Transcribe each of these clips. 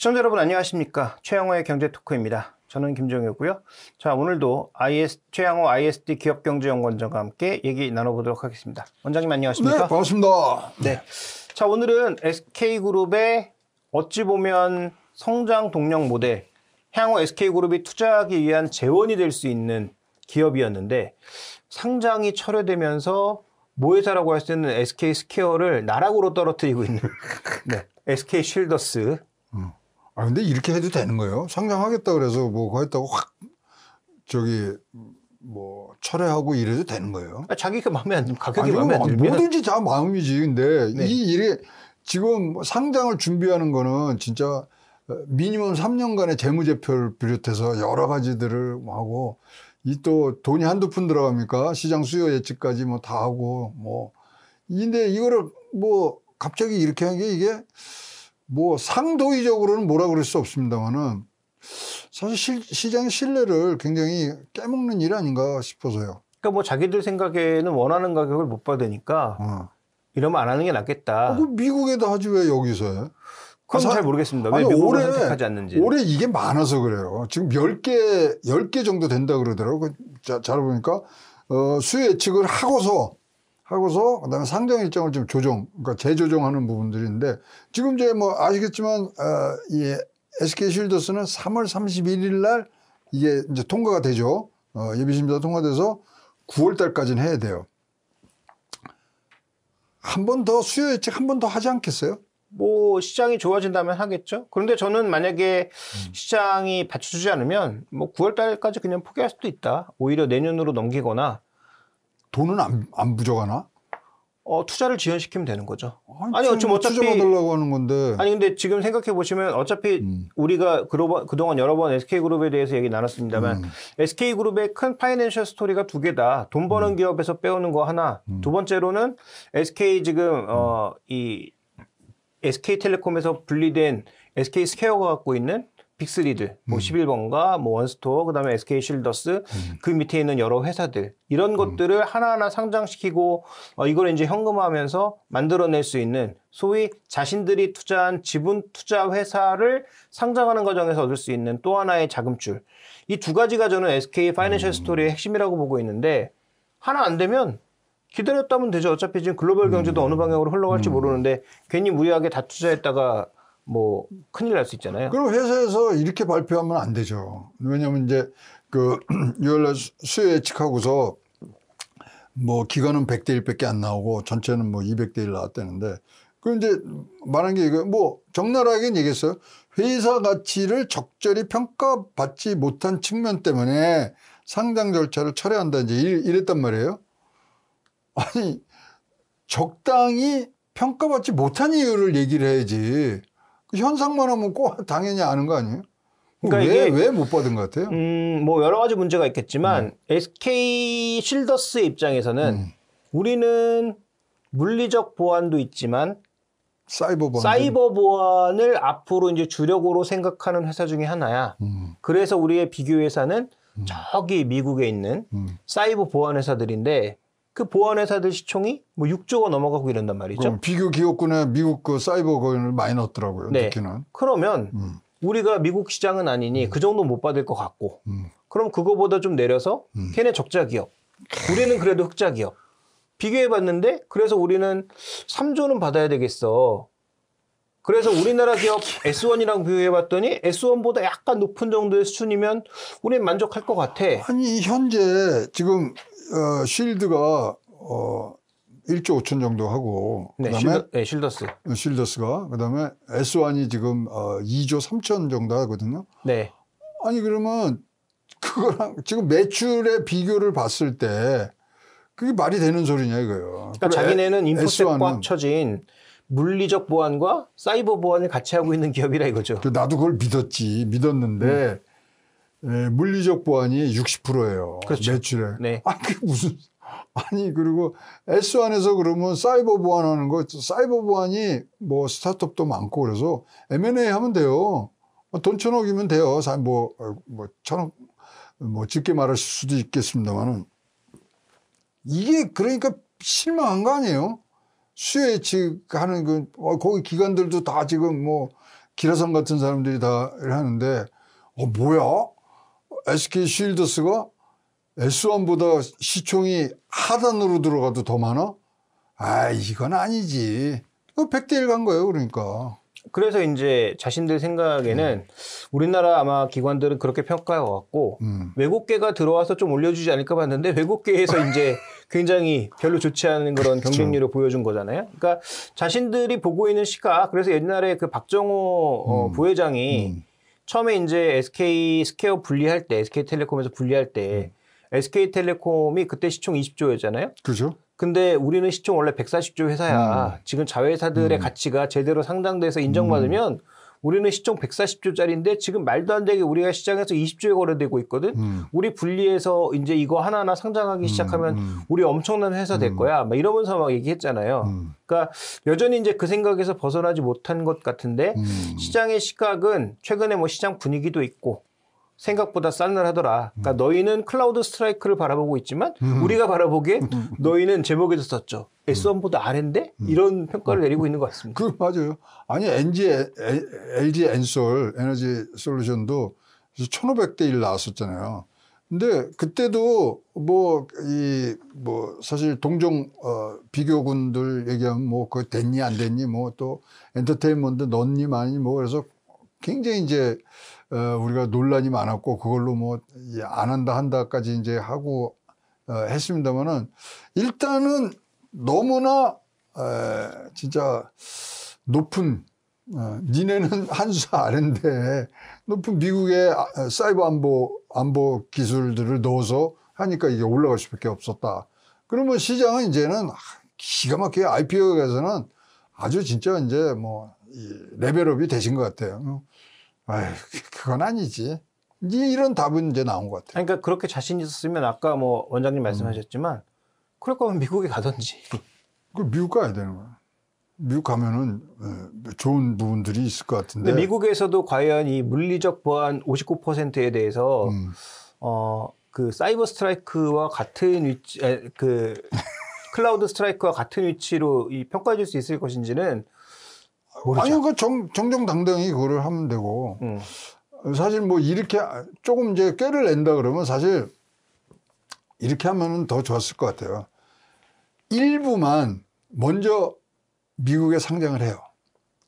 시청자 여러분 안녕하십니까 최양호의 경제토크입니다 저는 김정효고요 자 오늘도 IS, 최양호 ISD 기업경제연구원장과 함께 얘기 나눠보도록 하겠습니다 원장님 안녕하십니까 네 반갑습니다 네. 자 오늘은 SK그룹의 어찌 보면 성장 동력 모델 향후 SK그룹이 투자하기 위한 재원이 될 수 있는 기업이었는데 상장이 철회되면서 모회사라고 할 수 있는 SK 스퀘어를 나락으로 떨어뜨리고 있는 네, SK 쉴더스 아 근데 이렇게 해도 되는 거예요? 상장하겠다 그래서 뭐 그랬다고 확 저기 뭐 철회하고 이래도 되는 거예요? 아, 자기 가 그 마음에 안 가격이 아니, 마음에 안 들면 뭐든지 다 마음이지. 근데 네. 이 일이 지금 뭐 상장을 준비하는 거는 진짜 어, 미니멈 3년간의 재무제표를 비롯해서 여러 가지들을 뭐 하고 이 또 돈이 한두 푼 들어갑니까? 시장 수요 예측까지 뭐 다 하고 뭐 근데 이거를 뭐 갑자기 이렇게 한 게 이게 뭐 상도의적으로는 뭐라 그럴 수 없습니다만은 사실 시, 장의 신뢰를 굉장히 깨먹는 일 아닌가 싶어서요. 그러니까 뭐 자기들 생각에는 원하는 가격을 못 받으니까 어. 이러면 안 하는 게 낫겠다. 아, 어, 그미국에도 하지 왜 여기서 해? 아, 그건 사... 잘 모르겠습니다. 왜 아니, 올해, 선택하지 않는지. 올해 이게 많아서 그래요. 지금 10개, 10개 정도 된다 그러더라고요. 그, 자, 잘 보니까 어, 수요 예측을 하고서 하고서 그다음에 상정 일정을 좀 조정, 그러니까 재조정하는 부분들인데 지금 이제 뭐 아시겠지만 어, 이 SK 쉴더스는 3월 31일 날 이게 이제 통과가 되죠. 어, 예비심사 통과돼서 9월 달까지는 해야 돼요. 한 번 더 수요 예측 한 번 더 하지 않겠어요? 뭐 시장이 좋아진다면 하겠죠. 그런데 저는 만약에 음. 시장이 받쳐주지 않으면 뭐 9월 달까지 그냥 포기할 수도 있다. 오히려 내년으로 넘기거나 돈은 안, 안 부족하나? 어, 투자를 지연시키면 되는 거죠. 아니, 아니 어차 어차피 투자 받으려고 하는 건데. 아니 근데 지금 생각해 보시면 어차피 음. 우리가 그동안 여러 번 SK 그룹에 대해서 얘기 나눴습니다만 음. SK 그룹의 큰 파이낸셜 스토리가 두 개다. 돈 버는 음. 기업에서 빼오는 거 하나. 음. 두 번째로는 SK 지금 어이 음. SK텔레콤에서 분리된 SK 스퀘어가 갖고 있는 빅3리들뭐 음. 11번가, 뭐 원스토어, 그다음에 SK 실더스, 음. 그 밑에 있는 여러 회사들 이런 음. 것들을 음. 하나하나 상장시키고 어, 이걸 이제 현금화하면서 만들어낼 수 있는 소위 자신들이 투자한 지분 투자 회사를 상장하는 과정에서 얻을 수 있는 또 하나의 자금줄 이 두 가지가 저는 SK 파이낸셜 음. 스토리의 핵심이라고 보고 있는데 하나 안 되면 기다렸다면 되죠. 어차피 지금 글로벌 경제도 음. 어느 방향으로 흘러갈지 모르는데 괜히 무리하게 다 투자했다가 뭐 큰일 날 수 있잖아요. 그럼 회사에서 이렇게 발표하면 안 되죠. 왜냐면 이제 그 6월날 수요 예측하고서 뭐 기간은 100대 1밖에 안 나오고 전체는 뭐 200대 1 나왔다는데 그 이제 말한 게 이거 뭐 적나라하게 얘기했어요. 회사 가치를 적절히 평가받지 못한 측면 때문에 상장 절차를 철회한다 이제 이랬단 말이에요. 아니 적당히 평가받지 못한 이유를 얘기를 해야지. 그 현상만 하면 꼭 당연히 아는 거 아니에요? 뭐 그러니까 왜왜 못 받은 것 같아요? 음, 뭐 여러 가지 문제가 있겠지만 음. SK 실더스 입장에서는 음. 우리는 물리적 보안도 있지만 사이버 보안 사이버 보안을 앞으로 이제 주력으로 생각하는 회사 중에 하나야. 음. 그래서 우리의 비교 회사는 음. 저기 미국에 있는 음. 사이버 보안 회사들인데 그 보안회사들 시총이 뭐 6조가 넘어가고 이런단 말이죠. 비교 기업군에 미국 그 사이버 거인을 많이 넣었더라고요. 네. 듣기는. 그러면 음. 우리가 미국 시장은 아니니 음. 그 정도 못 받을 것 같고 음. 그럼 그거보다 좀 내려서 음. 걔네 적자 기업. 우리는 그래도 흑자 기업. 비교해봤는데 그래서 우리는 3조는 받아야 되겠어. 그래서 우리나라 기업 S1이랑 비교해봤더니 S1보다 약간 높은 정도의 수준이면 우리 만족할 것 같아. 아니 현재 지금 어, 실드가 어, 1조 5천 정도 하고 네, 그다음에 실더, 네, 실더스. 어, 실더스가 그다음에 S1이 지금 어, 2조 3천 정도 하거든요. 네. 아니 그러면 그거랑 지금 매출의 비교를 봤을 때 그게 말이 되는 소리냐 이거예요. 그러니까 자기네는 인포셋 꽉 쳐진 물리적 보안과 사이버 보안을 같이 하고 있는 기업이라 이거죠. 나도 그걸 믿었지. 믿었는데 음. 예, 물리적 보안이 60%예요. 그렇죠. 매출에. 네. 아, 그 무슨 아니 그리고 S 안에서 그러면 사이버 보안하는 거 사이버 보안이 뭐 스타트업도 많고 그래서 M&A 하면 돼요. 돈 천억이면 돼요. 뭐뭐 뭐 천억 어, 뭐 쉽게 뭐 말할 수도 있겠습니다만은 이게 그러니까 실망한 거 아니에요? 수혜 측하는 그 어, 거기 기관들도 다 지금 뭐 기라성 같은 사람들이 다 하는데 어 뭐야? SK 쉴드스가 S1보다 시총이 하단으로 들어가도 더 많아? 아 이건 아니지. 100대1 간 거예요 그러니까. 그래서 이제 자신들 생각에는 음. 우리나라 아마 기관들은 그렇게 평가해왔고 음. 외국계가 들어와서 좀 올려주지 않을까 봤는데 외국계에서 이제 굉장히 별로 좋지 않은 그런 경쟁률을 보여준 거잖아요. 그러니까 자신들이 보고 있는 시각 그래서 옛날에 그 박정호 어, 음. 어, 부회장이 음. 처음에 이제 SK 스퀘어 분리할 때 SK텔레콤에서 분리할 때 음. SK텔레콤이 그때 시총 20조였잖아요. 그죠. 근데 우리는 시총 원래 140조 회사야. 아. 지금 자회사들의 음. 가치가 제대로 상당돼서 인정받으면 음. 우리는 시총 140조짜리인데 지금 말도 안 되게 우리가 시장에서 20조에 거래되고 있거든. 음. 우리 분리해서 이제 이거 하나하나 상장하기 음, 시작하면 음. 우리 엄청난 회사 될 음. 거야. 막 이러면서 막 얘기했잖아요. 음. 그러니까 여전히 이제 그 생각에서 벗어나지 못한 것 같은데 시장의 시각은 최근에 뭐 시장 분위기도 있고 생각보다 쌀쌀하더라. 그러니까 음. 너희는 클라우드 스트라이크를 바라보고 있지만 음. 우리가 바라보기에 음. 음. 너희는 제목에서 썼죠. S1보다 아래인데 이런 평가를 어. 내리고 있는 것 같습니다. 그 맞아요. 아니 NG LG 엔솔 에너지 솔루션도 1,500대 1 나왔었잖아요. 근데 그때도 뭐 이뭐 뭐 사실 동종 어 비교군들 얘기하면 뭐 그 됐니 안 됐니 뭐 또 엔터테인먼트 넣니 많이 뭐 그래서 굉장히 이제 어, 우리가 논란이 많았고 그걸로 뭐 안 한다 한다까지 이제 하고 어, 했습니다만은 일단은 너무나 에, 진짜 높은 어, 니네는 한수 아래인데 높은 미국의 아, 사이버 안보 안보 기술들을 넣어서 하니까 이게 올라갈 수밖에 없었다. 그러면 시장은 이제는 기가 막히게 IPO에서는 아주 진짜 이제 뭐 레벨업이 되신 것 같아요. 어. 아유, 그건 아니지. 이런 답은 이제 나온 것 같아요. 그러니까 그렇게 자신 있었으면 아까 뭐 원장님 말씀하셨지만 음. 그럴 거면 미국에 가든지. 그 미국 가야 되는 거야. 미국 가면은 예, 좋은 부분들이 있을 것 같은데. 미국에서도 과연 이 물리적 보안 59%에 대해서 음. 어그 사이버 스트라이크와 같은 위치 에, 그 클라우드 스트라이크와 같은 위치로 이 평가해 줄 수 있을 것인지는 모르죠. 아니 그 정, 정정당당히 그거를 하면 되고 음. 사실 뭐 이렇게 조금 이제 꾀를 낸다 그러면 사실 이렇게 하면은 더 좋았을 것 같아요. 일부만 먼저 미국에 상장을 해요.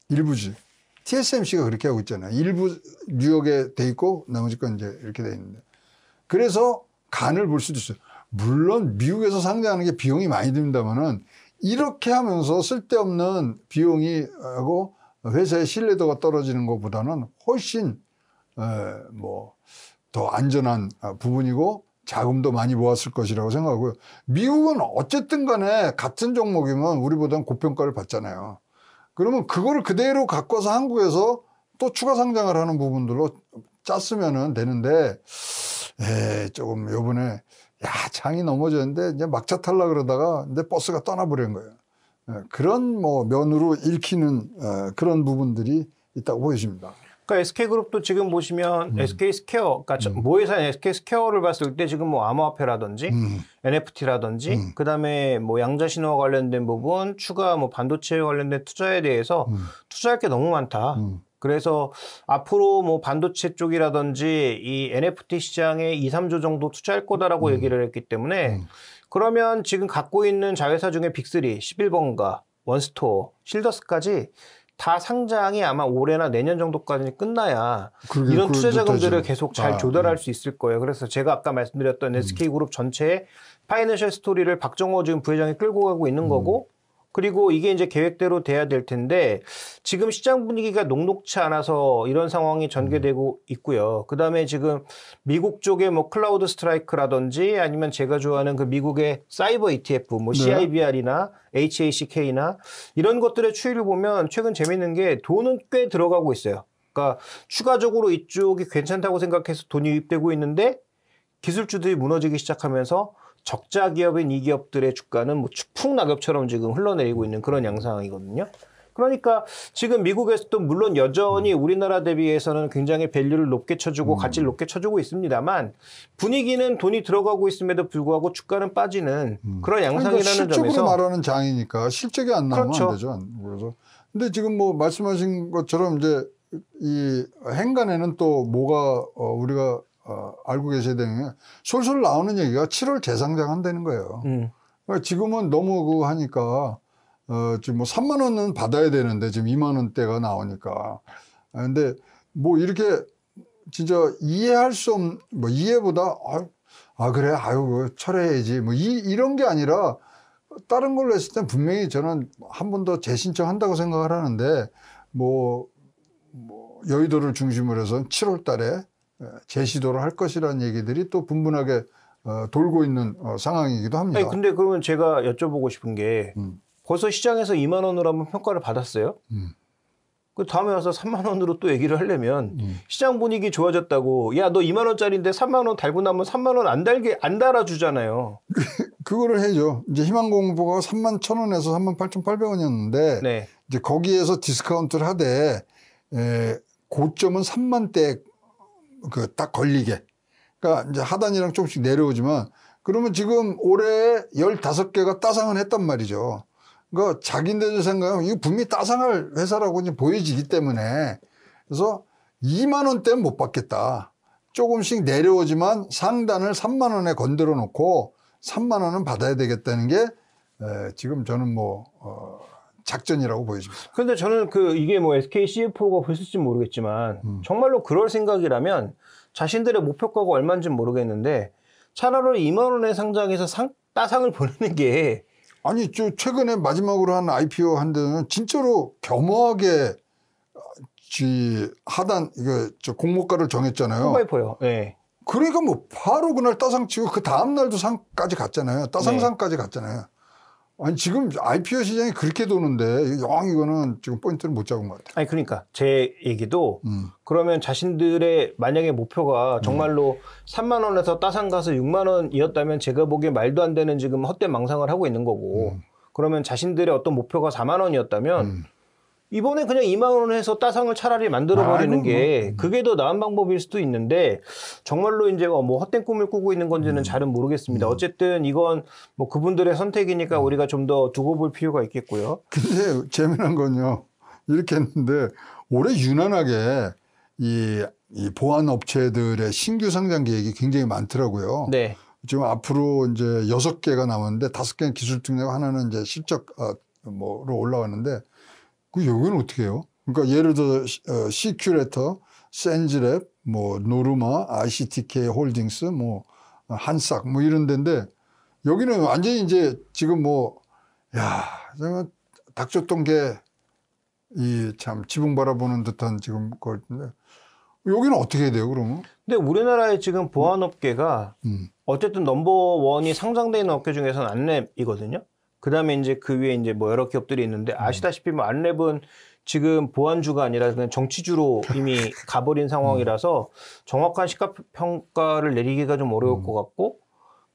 일부지. TSMC가 그렇게 하고 있잖아요. 일부 뉴욕에 돼 있고 나머지 건 이제 이렇게 돼 있는데. 그래서 간을 볼 수도 있어요. 물론 미국에서 상장하는 게 비용이 많이 듭니다만은 이렇게 하면서 쓸데없는 비용이 하고 회사의 신뢰도가 떨어지는 것보다는 훨씬 뭐더 안전한 부분이고 자금도 많이 모았을 것이라고 생각하고요. 미국은 어쨌든 간에 같은 종목이면 우리보다는 고평가를 받잖아요. 그러면 그거를 그대로 갖고서 한국에서 또 추가 상장을 하는 부분들로 짰으면 되는데 에, 조금 요번에 야, 장이 넘어졌는데 이제 막차 탈라 그러다가 이제 버스가 떠나버린 거예요. 예, 그런 뭐 면으로 읽히는 어, 그런 부분들이 있다고 보여집니다. 그러니까 SK그룹도 지금 보시면 음. s k 스케어 그러니까 음. 모회사 뭐 s k 스케어를 봤을 때 지금 뭐 암호화폐라든지 음. NFT라든지 음. 그다음에 뭐 양자신호와 관련된 부분, 추가 뭐반도체 관련된 투자에 대해서 음. 투자할 게 너무 많다. 음. 그래서 앞으로 뭐 반도체 쪽이라든지 이 NFT 시장에 2, 3조 정도 투자할 거다라고 음. 얘기를 했기 때문에 음. 그러면 지금 갖고 있는 자회사 중에 빅3, 11번가, 원스토어, 실더스까지 다 상장이 아마 올해나 내년 정도까지 끝나야 그게, 그 이런 투자 그 자금들을 그 계속 잘 아, 조달할 네. 수 있을 거예요. 그래서 제가 아까 말씀드렸던 SK그룹 음. 전체의 파이낸셜 스토리를 박정호 지금 부회장이 끌고 가고 있는 음. 거고 그리고 이게 이제 계획대로 돼야 될 텐데 지금 시장 분위기가 녹록치 않아서 이런 상황이 전개되고 음. 있고요. 그다음에 지금 미국 쪽에 뭐 클라우드 스트라이크라든지 아니면 제가 좋아하는 그 미국의 사이버 ETF 뭐 네. CIBR이나 HACK나 이런 것들의 추이를 보면 최근 재밌는 게 돈은 꽤 들어가고 있어요. 그러니까 추가적으로 이쪽이 괜찮다고 생각해서 돈이 유입되고 있는데 기술주들이 무너지기 시작하면서 적자 기업인 이 기업들의 주가는 뭐 추풍 낙엽처럼 지금 흘러내리고 있는 그런 양상이거든요. 그러니까 지금 미국에서도 물론 여전히 음. 우리나라 대비해서는 굉장히 밸류를 높게 쳐주고 음. 가치를 높게 쳐주고 있습니다만 분위기는 돈이 들어가고 있음에도 불구하고 주가는 빠지는 음. 그런 그러니까 양상이라는 그러니까 실적으로 점에서 말하는 장이니까 실적이 안 나오면 그렇죠. 안 되죠. 그래서 근데 지금 뭐 말씀하신 것처럼 이제 이 행간에는 또 뭐가 어 우리가 어, 알고 계셔야 되는 게 솔솔 나오는 얘기가 7월 재상장 한다는 거예요. 음. 그러니까 지금은 너무 그 하니까 어, 지금 뭐 3만 원은 받아야 되는데 지금 2만 원대가 나오니까. 아, 근데 뭐 이렇게 진짜 이해할 수 없는 뭐 이해보다 아, 아 그래 아유 그 철회해야지 뭐 이, 이런 게 아니라 다른 걸로 했을 땐 분명히 저는 한 번 더 재신청한다고 생각을 하는데 뭐, 뭐 여의도를 중심으로 해서 7월 달에 예, 제시도를 할 것이라는 얘기들이 또 분분하게 어, 돌고 있는 어, 상황이기도 합니다. 아니, 근데 그러면 제가 여쭤보고 싶은 게 음. 벌써 시장에서 2만 원으로 한번 평가를 받았어요. 음. 그 다음에 와서 3만 원으로 또 얘기를 하려면 음. 시장 분위기 좋아졌다고 야 너 2만 원짜리인데 3만 원 달고 나면 3만 원 안 달게 안 달아주잖아요. 그, 그거를 해죠. 이제 희망공보가 3만 천 원에서 3만 8천 8백 원이었는데 네. 이제 거기에서 디스카운트를 하되 에, 고점은 3만 대 그딱 걸리게. 그러니까 이제 하단이랑 조금씩 내려오지만 그러면 지금 올해 15개가 따상을 했단 말이죠. 그러니까 자기네들 생각하면 이거 분명히 따상할 회사라고 이제 보여지기 때문에 그래서 2만 원대는 못 받겠다. 조금씩 내려오지만 상단을 3만 원에 건드려 놓고 3만 원은 받아야 되겠다는 게 지금 저는 뭐어 작전이라고 보여집니다. 그런데 저는 그 이게 뭐 SK CFO가 보셨지 모르겠지만 음. 정말로 그럴 생각이라면 자신들의 목표가가 얼마인지 모르겠는데 차라리 2만 원의 상장에서 상, 따상을 보내는 게 아니 저 최근에 마지막으로 한 IPO 한 데는 진짜로 겸허하게 지 하단 이거 저 공모가를 정했잖아요. 포바이퍼요. 네. 예. 그러니까 뭐 바로 그날 따상 치고 그 다음 날도 상까지 갔잖아요. 따상상까지 네. 갔잖아요. 아니 지금 IPO 시장이 그렇게 도는데 영 이거는 지금 포인트를 못 잡은 것 같아요. 아니 그러니까 제 얘기도 음. 그러면 자신들의 만약에 목표가 정말로 음. 3만 원에서 따상 가서 6만 원이었다면 제가 보기에 말도 안 되는 지금 헛된 망상을 하고 있는 거고 음. 그러면 자신들의 어떤 목표가 4만 원이었다면 음. 이번에 그냥 2만 원 해서 따상을 차라리 만들어 버리는 뭐. 게 그게 더 나은 방법일 수도 있는데 정말로 이제 뭐, 뭐 헛된 꿈을 꾸고 있는 건지는 음. 잘은 모르겠습니다. 음. 어쨌든 이건 뭐 그분들의 선택이니까 음. 우리가 좀 더 두고 볼 필요가 있겠고요. 근데 재미난 건요. 이렇게 했는데 올해 유난하게 이, 이 보안 업체들의 신규 상장 계획이 굉장히 많더라고요. 네. 지금 앞으로 이제 여섯 개가 나았는데 다섯 개는 기술 특례고 하나는 이제 실적 어, 뭐로 올라왔는데 그 여기는 어떻게 해요? 그러니까 예를 들어 어, 시큐레터, 센즈랩, 뭐 노르마, ICTK 홀딩스, 뭐 한싹 뭐 이런 데인데 여기는 완전히 이제 지금 뭐야 정말 닥쳤던게 이참 지붕 바라보는 듯한 지금 걸 여기는 어떻게 해야 돼요 그러면? 근데 우리나라의 지금 보안업계가 음. 어쨌든 넘버원이 상장돼 는 업계 중에서는 안랩이거든요. 그다음에 이제 그 위에 이제 뭐 여러 기업들이 있는데 음. 아시다시피 뭐 안랩은 지금 보안주가 아니라 그냥 정치주로 이미 가버린 상황이라서 음. 정확한 시가평가를 내리기가 좀 어려울 음. 것 같고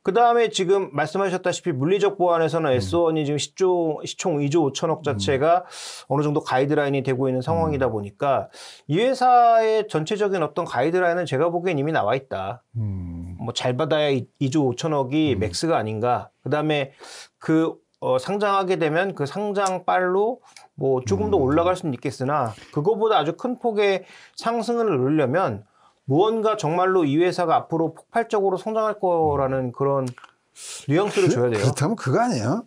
그 다음에 지금 말씀하셨다시피 물리적 보안에서는 음. S1이 지금 시총, 시총 2조 5천억 자체가 어느 정도 가이드라인이 되고 있는 상황이다 보니까 이 회사의 전체적인 어떤 가이드라인은 제가 보기엔 이미 나와 있다. 뭐 잘 받아야 2조 5천억이 맥스가 아닌가. 그 다음에 그 어, 상장하게 되면 그 상장빨로 뭐 조금 더 음. 올라갈 수는 있겠으나 그거보다 아주 큰 폭의 상승을 누리려면 무언가 정말로 이 회사가 앞으로 폭발적으로 성장할 거라는 음. 그런 뉘앙스를 그, 줘야 돼요. 그렇다면 그거 아니에요?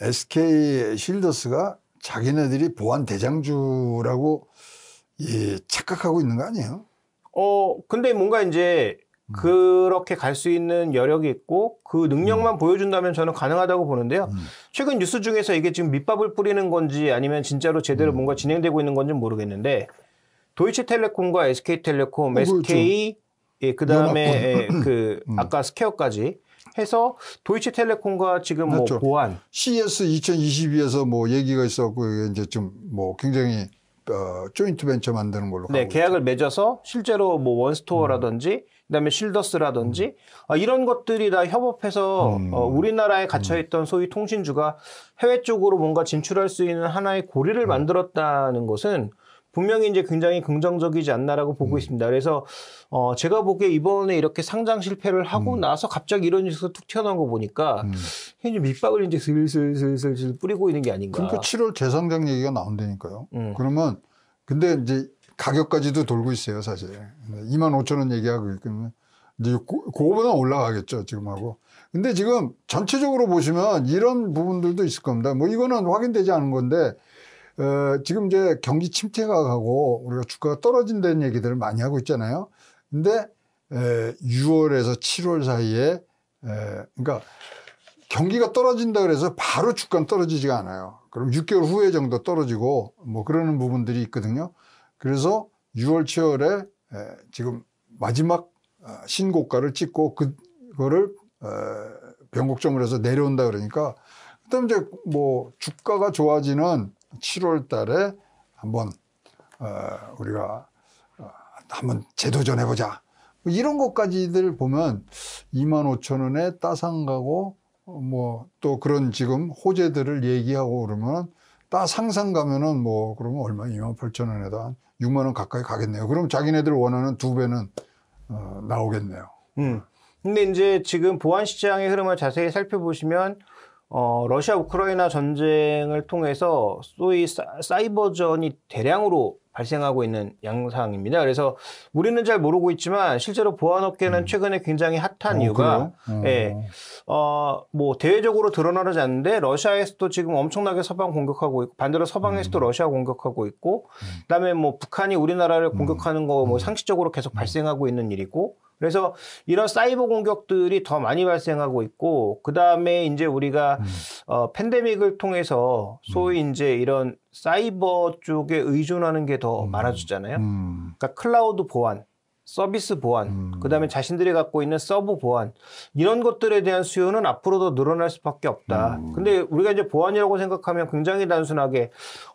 SK 실더스가 자기네들이 보안 대장주라고 예, 착각하고 있는 거 아니에요? 어, 근데 뭔가 이제 음. 그렇게 갈 수 있는 여력이 있고 그 능력만 음. 보여준다면 저는 가능하다고 보는데요. 음. 최근 뉴스 중에서 이게 지금 밑밥을 뿌리는 건지 아니면 진짜로 제대로 음. 뭔가 진행되고 있는 건지 모르겠는데 도이치텔레콤과 SK텔레콤, 어, SK 예, 그다음에 예, 그, 예, 그 음. 아까 스퀘어까지 해서 도이치텔레콤과 지금 그렇죠. 뭐 보안 CS 2022에서 뭐 얘기가 있었고 이제 좀 뭐 굉장히 어, 조인트 벤처 만드는 걸로 네, 계약을 있죠. 맺어서 실제로 뭐 원스토어라든지 그다음에 실더스라든지 어, 이런 것들이 다 협업해서 음. 어, 우리나라에 음. 갇혀있던 소위 통신주가 해외 쪽으로 뭔가 진출할 수 있는 하나의 고리를 음. 만들었다는 것은 분명히 이제 굉장히 긍정적이지 않나라고 보고 음. 있습니다. 그래서 어 제가 보기에 이번에 이렇게 상장 실패를 하고 음. 나서 갑자기 이런 뉴스가 툭 튀어나온 거 보니까 음. 이제 밑밥을 이제 슬슬슬슬 뿌리고 있는 게 아닌가. 그러니까 7월 재상장 얘기가 나온다니까요. 음. 그러면 근데 이제 가격까지도 돌고 있어요, 사실. 2만 5천 원 얘기하고 있거든요. 근데 그거보다 올라가겠죠, 지금하고. 근데 지금 전체적으로 보시면 이런 부분들도 있을 겁니다. 뭐 이거는 확인되지 않은 건데, 어, 지금 이제 경기 침체가 가고 우리가 주가가 떨어진다는 얘기들을 많이 하고 있잖아요. 근데 에, 6월에서 7월 사이에 에, 그러니까 경기가 떨어진다 그래서 바로 주가는 떨어지지가 않아요. 그럼 6개월 후에 정도 떨어지고 뭐 그러는 부분들이 있거든요. 그래서 6월 7월에 지금 마지막 아, 신고가를 찍고 그거를 변곡점을 해서 내려온다 그러니까 그다음 이제 뭐 주가가 좋아지는 7월 달에 한번 어, 우리가 어, 한번 재도전해 보자. 뭐 이런 것까지들 보면 2만 5천 원에 따상 가고 어, 뭐또 그런 지금 호재들을 얘기하고 그러면 따 상상 가면은 뭐 그러면 얼마 2만 8천 원에다 6만 원 가까이 가겠네요. 그럼 자기네들 원하는 두 배는 어, 나오겠네요. 음. 근데 이제 지금 보안 시장의 흐름을 자세히 살펴보시면 어, 러시아 우크라이나 전쟁을 통해서 소위 사, 이버전이 대량으로 발생하고 있는 양상입니다. 그래서 우리는 잘 모르고 있지만 실제로 보안업계는 음. 최근에 굉장히 핫한 어, 이유가 예, 어. 예. 어, 뭐 대외적으로 드러나지 않는데 러시아에서도 지금 엄청나게 서방 공격하고 있고 반대로 서방에서도 음. 러시아 공격하고 있고 음. 그다음에 뭐 북한이 우리나라를 음. 공격하는 거뭐상식적으로 음. 계속 음. 발생하고 있는 일이고 그래서 이런 사이버 공격들이 더 많이 발생하고 있고 그다음에 이제 우리가 음. 어 팬데믹을 통해서 소위 음. 이제 이런 사이버 쪽에 의존하는 게더 음. 많아지잖아요. 음. 그러니까 클라우드 보안 서비스 보안, 음. 그다음에 자신들이 갖고 있는 서브 보안 이런 것들에 대한 수요는 앞으로도 늘어날 수밖에 없다. 음. 근데 우리가 이제 보안이라고 생각하면 굉장히 단순하게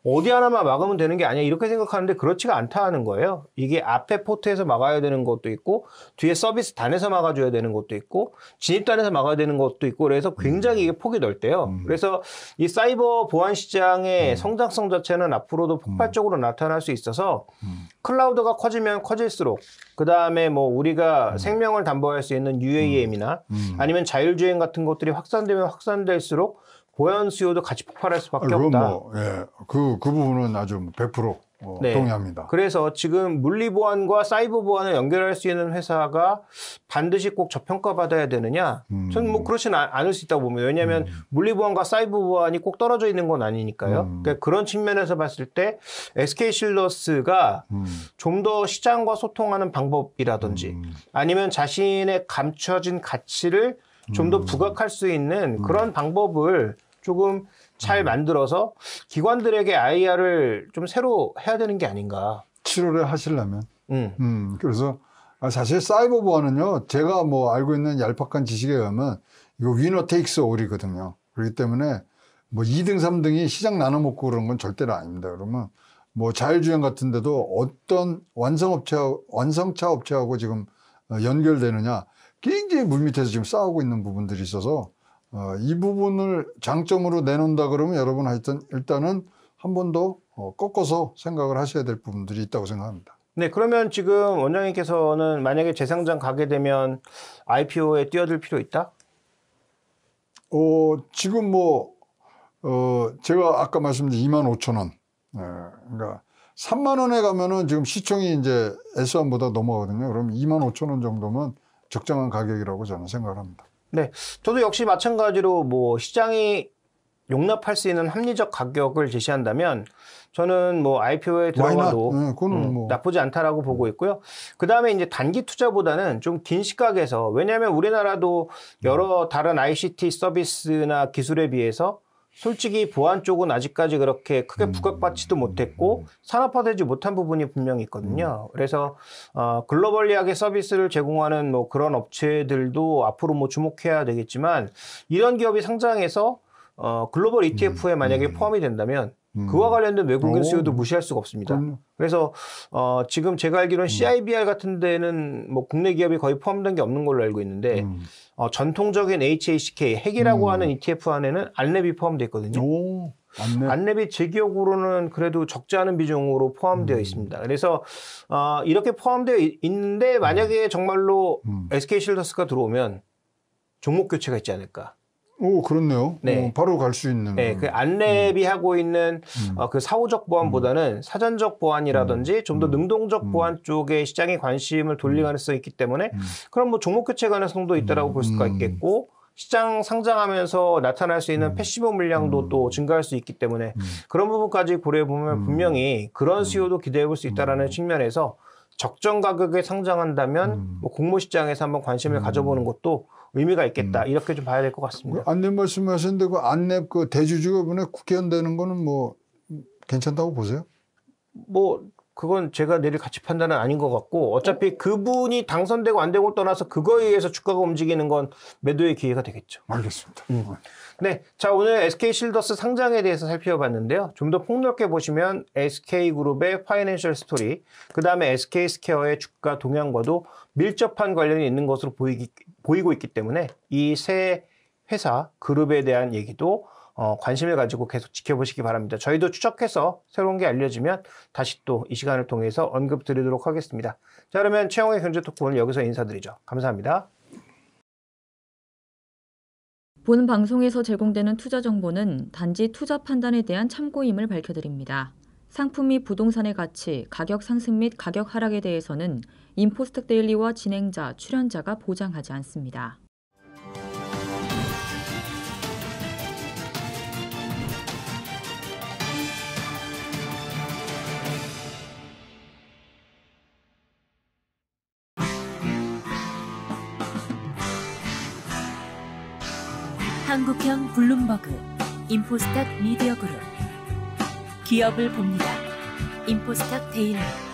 어디 하나만 막으면 되는 게 아니야 이렇게 생각하는데 그렇지가 않다는 하 거예요. 이게 앞에 포트에서 막아야 되는 것도 있고 뒤에 서비스 단에서 막아줘야 되는 것도 있고 진입단에서 막아야 되는 것도 있고 그래서 굉장히 이게 폭이 넓대요. 음. 그래서 이 사이버 보안 시장의 음. 성장성 자체는 앞으로도 폭발적으로 나타날 수 있어서. 음. 클라우드가 커지면 커질수록 그 다음에 뭐 우리가 음. 생명을 담보할 수 있는 UAM이나 음. 음. 아니면 자율주행 같은 것들이 확산되면 확산될수록 보현 수요도 같이 폭발할 수밖에 아, 없다. 뭐, 예. 그, 그 부분은 아주 100% 뭐 어, 네. 동의합니다. 그래서 지금 물리 보안과 사이버 보안을 연결할 수 있는 회사가 반드시 꼭 저평가 받아야 되느냐? 음. 저는 뭐 그렇지는 않을 수 있다고 봅니다. 왜냐하면 음. 물리 보안과 사이버 보안이 꼭 떨어져 있는 건 아니니까요. 음. 그러니까 그런 측면에서 봤을 때 SK 실러스가 음. 좀더 시장과 소통하는 방법이라든지 음. 아니면 자신의 감춰진 가치를 좀더 음. 부각할 수 있는 그런 방법을 조금 잘 음. 만들어서 기관들에게 IR을 좀 새로 해야 되는 게 아닌가. 치료를 하시려면. 음. 음 그래서 아, 사실 사이버 보안은요, 제가 뭐 알고 있는 얄팍한 지식에 의하면 이거 위너 테이크스 올이거든요. 그렇기 때문에 뭐 2등, 3등이 시장 나눠먹고 그런 건 절대로 아닙니다. 그러면 뭐 자율주행 같은 데도 어떤 완성업체, 완성차 업체하고 지금 어, 연결되느냐 굉장히 물밑에서 지금 싸우고 있는 부분들이 있어서 어, 이 부분을 장점으로 내놓는다 그러면 여러분 하여튼 일단은 한 번더 어, 꺾어서 생각을 하셔야 될 부분들이 있다고 생각합니다. 네, 그러면 지금 원장님께서는 만약에 재상장 가게 되면 IPO에 뛰어들 필요 있다? 어, 지금 뭐, 어, 제가 아까 말씀드린 2만 5천 원. 예, 그러니까 3만 원에 가면은 지금 시총이 이제 S1보다 넘어가거든요. 그럼 2만 5천 원 정도면 적정한 가격이라고 저는 생각 합니다. 네. 저도 역시 마찬가지로 뭐 시장이 용납할 수 있는 합리적 가격을 제시한다면 저는 뭐 IPO에 들어가도 네, 음, 뭐. 나쁘지 않다라고 보고 있고요. 그 다음에 이제 단기 투자보다는 좀 긴 시각에서 왜냐하면 우리나라도 여러 다른 ICT 서비스나 기술에 비해서 솔직히 보안 쪽은 아직까지 그렇게 크게 부각받지도 못했고 산업화되지 못한 부분이 분명히 있거든요. 음. 그래서 어, 글로벌리하게 서비스를 제공하는 뭐 그런 업체들도 앞으로 뭐 주목해야 되겠지만 이런 기업이 상장해서 어, 글로벌 ETF에 음, 만약에 음. 포함이 된다면 음. 그와 관련된 외국인 수요도 무시할 수가 없습니다. 그럼요. 그래서 어, 지금 제가 알기로는 음. CIBR 같은 데는 뭐 국내 기업이 거의 포함된 게 없는 걸로 알고 있는데 음. 어, 전통적인 HACK 핵이라고 음. 하는 ETF 안에는 안랩이 포함되어 있거든요. 오. 안랩. 이제 기억으로는 그래도 적지 않은 비중으로 포함되어 음. 있습니다. 그래서 어, 이렇게 포함되어 있는데 음. 만약에 정말로 음. SK실더스가 들어오면 종목 교체가 있지 않을까. 오, 그렇네요. 네. 어, 바로 갈 수 있는. 네, 그 안랩이 음. 하고 있는 음. 어, 그 사후적 보안보다는 음. 사전적 보안이라든지 음. 좀더 음. 능동적 보안 쪽에 시장의 관심을 돌릴 가능성이 있기 때문에 그럼뭐 종목 교체 가능성도 있다라고 볼 수가 있겠고 시장 상장하면서 나타날 수 있는 패시브 물량도 또 증가할 수 있기 때문에 그런 부분까지 고려해 보면 분명히 그런 수요도 기대해 볼 수 있다라는 측면에서 적정 가격에 상장한다면 뭐 공모 시장에서 한번 관심을 가져보는 것도 의미가 있겠다. 음. 이렇게 좀 봐야 될 것 같습니다. 그 안내 말씀하셨는데 그 안내 그 대주주 부분에 국회의원 되는 거는 뭐 괜찮다고 보세요? 뭐 그건 제가 내릴 가치 판단은 아닌 것 같고 어차피 어. 그분이 당선되고 안 되고 떠나서 그거에 의해서 주가가 움직이는 건 매도의 기회가 되겠죠. 알겠습니다. 음. 네, 자 오늘 SK 실더스 상장에 대해서 살펴봤는데요. 좀 더 폭넓게 보시면 SK 그룹의 파이낸셜 스토리, 그 다음에 SK 스퀘어의 주가 동향과도 밀접한 관련이 있는 것으로 보이기, 보이고 있기 때문에 이 세 회사 그룹에 대한 얘기도 어, 관심을 가지고 계속 지켜보시기 바랍니다. 저희도 추적해서 새로운 게 알려지면 다시 또 이 시간을 통해서 언급 드리도록 하겠습니다. 자 그러면 최영의 경제 토크 오늘 여기서 인사드리죠. 감사합니다. 본 방송에서 제공되는 투자 정보는 단지 투자 판단에 대한 참고임을 밝혀드립니다. 상품및 부동산의 가치, 가격 상승 및 가격 하락에 대해서는 인포스텍 데일리와 진행자, 출연자가 보장하지 않습니다. 한국형 블룸버그 인포스탁 미디어 그룹 기업을 봅니다. 인포스탁 데일리